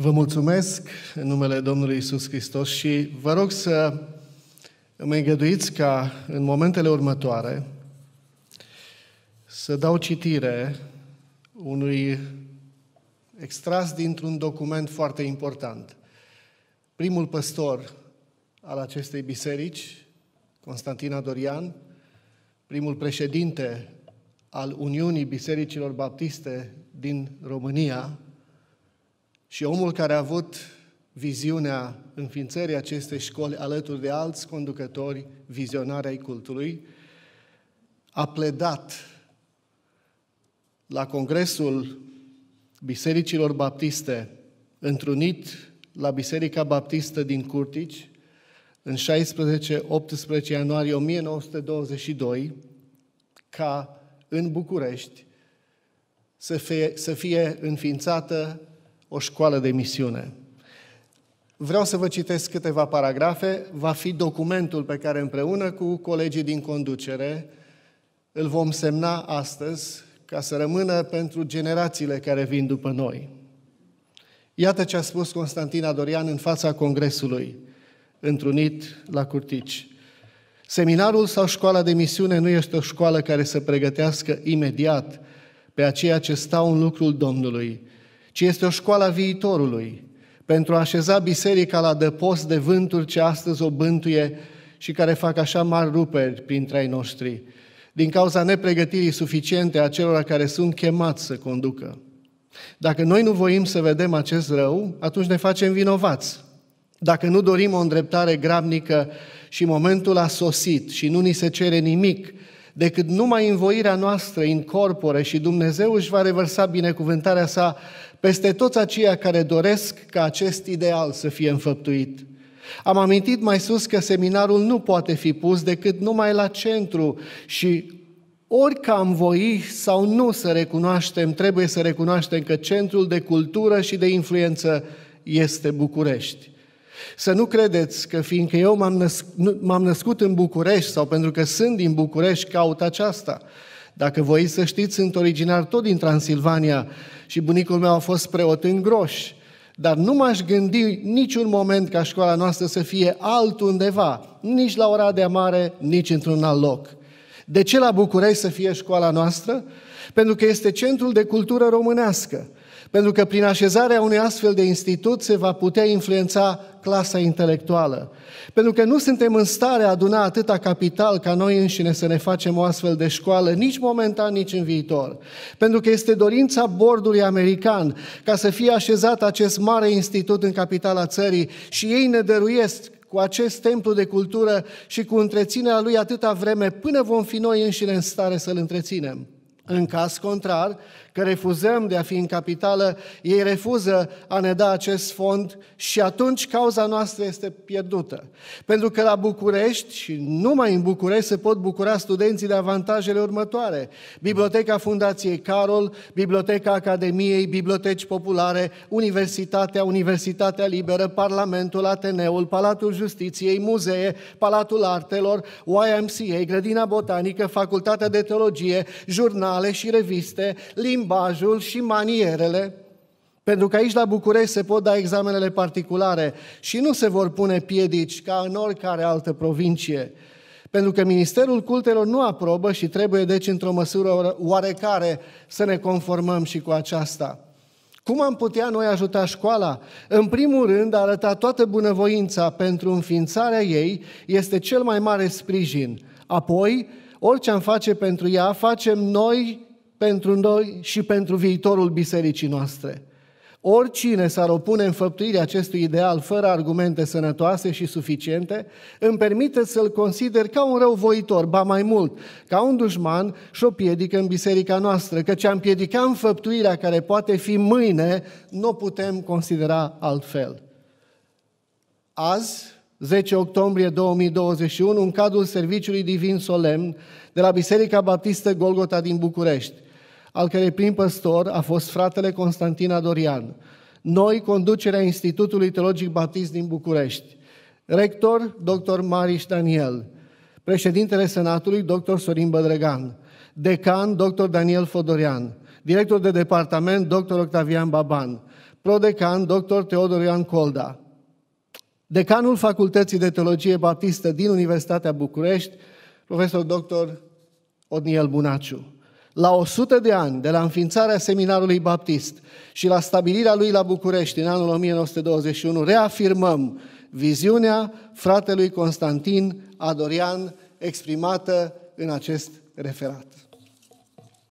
Vă mulțumesc în numele Domnului Isus Hristos și vă rog să îmi îngăduiți ca în momentele următoare să dau citire unui extras dintr-un document foarte important. Primul păstor al acestei biserici, Constantin Adorian, primul președinte al Uniunii Bisericilor Baptiste din România, și omul care a avut viziunea înființării acestei școli alături de alți conducători, vizionari ai cultului, a pledat la Congresul Bisericilor Baptiste, întrunit la Biserica Baptistă din Curtici, în 16-18 ianuarie 1922, ca în București să fie, să fie înființată o școală de misiune. Vreau să vă citesc câteva paragrafe, va fi documentul pe care împreună cu colegii din conducere îl vom semna astăzi ca să rămână pentru generațiile care vin după noi. Iată ce a spus Constantin Adorian în fața Congresului, întrunit la Curtici. Seminarul sau școala de misiune nu este o școală care să pregătească imediat pe aceea ce stau în lucrul Domnului, ci este o școală a viitorului pentru a așeza biserica la dăpost de vânturi ce astăzi o bântuie și care fac așa mari ruperi printre ai noștri, din cauza nepregătirii suficiente a celor care sunt chemați să conducă. Dacă noi nu voim să vedem acest rău, atunci ne facem vinovați. Dacă nu dorim o îndreptare grabnică și momentul a sosit și nu ni se cere nimic, decât numai învoirea noastră în corpore și Dumnezeu își va revărsa binecuvântarea sa peste toți aceia care doresc ca acest ideal să fie înfăptuit. Am amintit mai sus că seminarul nu poate fi pus decât numai la centru și orică am voi sau nu să recunoaștem, trebuie să recunoaștem că centrul de cultură și de influență este București. Să nu credeți că fiindcă eu m-am născut, m-am născut în București sau pentru că sunt din București, caut aceasta. Dacă voi să știți, sunt originar tot din Transilvania și bunicul meu a fost preot în Groș. Dar nu m-aș gândi niciun moment ca școala noastră să fie altundeva, nici la Oradea Mare, nici într-un alt loc. De ce la București să fie școala noastră? Pentru că este centrul de cultură românească. Pentru că prin așezarea unui astfel de institut se va putea influența clasa intelectuală. Pentru că nu suntem în stare a aduna atâta capital ca noi înșine să ne facem o astfel de școală, nici momentan, nici în viitor. Pentru că este dorința bordului american ca să fie așezat acest mare institut în capitala țării și ei ne dăruiesc cu acest templu de cultură și cu întreținerea lui atâta vreme până vom fi noi înșine în stare să-l întreținem. În caz contrar, că refuzăm de a fi în capitală, ei refuză a ne da acest fond și atunci cauza noastră este pierdută. Pentru că la București și numai în București se pot bucura studenții de avantajele următoare. Biblioteca Fundației Carol, Biblioteca Academiei, Biblioteci Populare, Universitatea, Universitatea Liberă, Parlamentul, Ateneul, Palatul Justiției, Muzee, Palatul Artelor, YMCA, Grădina Botanică, Facultatea de Teologie, jurnale și reviste, limba limbajul și manierele, pentru că aici la București se pot da examenele particulare și nu se vor pune piedici ca în oricare altă provincie. Pentru că Ministerul Cultelor nu aprobă și trebuie deci într-o măsură oarecare să ne conformăm și cu aceasta. Cum am putea noi ajuta școala? În primul rând, a arăta toată bunăvoința pentru înființarea ei este cel mai mare sprijin. Apoi, orice am face pentru ea, facem noi pentru noi și pentru viitorul bisericii noastre. Oricine s-ar opune făptuirea acestui ideal fără argumente sănătoase și suficiente, îmi permite să-l consider ca un răuvoitor, ba mai mult, ca un dușman și o piedică în biserica noastră, căci am piedicat făptuirea care poate fi mâine, nu putem considera altfel. Azi, 10 octombrie 2021, în cadrul serviciului divin solemn de la Biserica Baptistă Golgota din București, al cărei prim păstor a fost fratele Constantin Adorian. Noi, conducerea Institutului Teologic Baptist din București. Rector, dr. Mariș Daniel. Președintele Senatului, dr. Sorin Bădregan. Decan, dr. Daniel Fodorian. Director de departament, dr. Octavian Baban. Prodecan, dr. Teodor Ioan Colda. Decanul Facultății de Teologie Baptistă din Universitatea București, profesor dr. Odniel Bunaciu la 100 de ani de la înființarea seminarului baptist și la stabilirea lui la București în anul 1921, reafirmăm viziunea fratelui Constantin Adorian exprimată în acest referat.